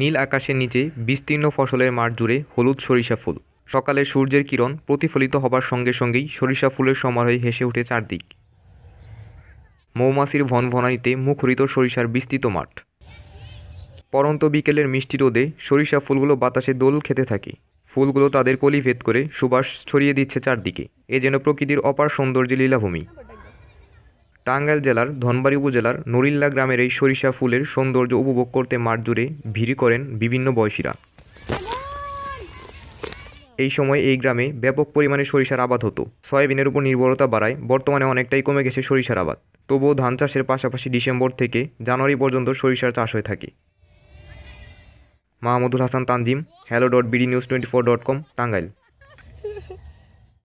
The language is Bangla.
নীল আকাশের নিচে বিস্তীর্ণ ফসলের মাঠ জুড়ে হলুদ সরিষা ফুল সকালে সূর্যের কিরণ প্রতিফলিত হবার সঙ্গে সঙ্গেই সরিষা ফুলের সমারোহে হেসে ওঠে চারদিক মৌমাছির ভনভনাইতে মুখরিত সরিষার বিস্তৃত মাঠ পরন্ত বিকেলের মিষ্টি রোদে সরিষা ফুলগুলো বাতাসে দোল খেতে থাকে ফুলগুলো তাদের কলি ভেদ করে সুবাস ছড়িয়ে দিচ্ছে চারদিকে এ যেন প্রকৃতির অপার সৌন্দর্য লীলাভূমি টাঙ্গাইল জেলার ধনবাড়ি উপজেলার নরিল্লা গ্রামের এই সরিষা ফুলের সৌন্দর্য উপভোগ করতে মাঠ জুড়ে ভিড় করেন বিভিন্ন বয়সীরা এই সময় এই গ্রামে ব্যাপক পরিমাণে সরিষার আবাদ হতো সয়াবিনের উপর নির্ভরতা বাড়ায় বর্তমানে অনেকটাই কমে গেছে সরিষার আবাদ তবুও ধান চাষের পাশাপাশি ডিসেম্বর থেকে জানুয়ারি পর্যন্ত সরিষার চাষ হয়ে থাকে Mahmudul Hasan Tanjim hello dot BD news twenty four dot com Tangail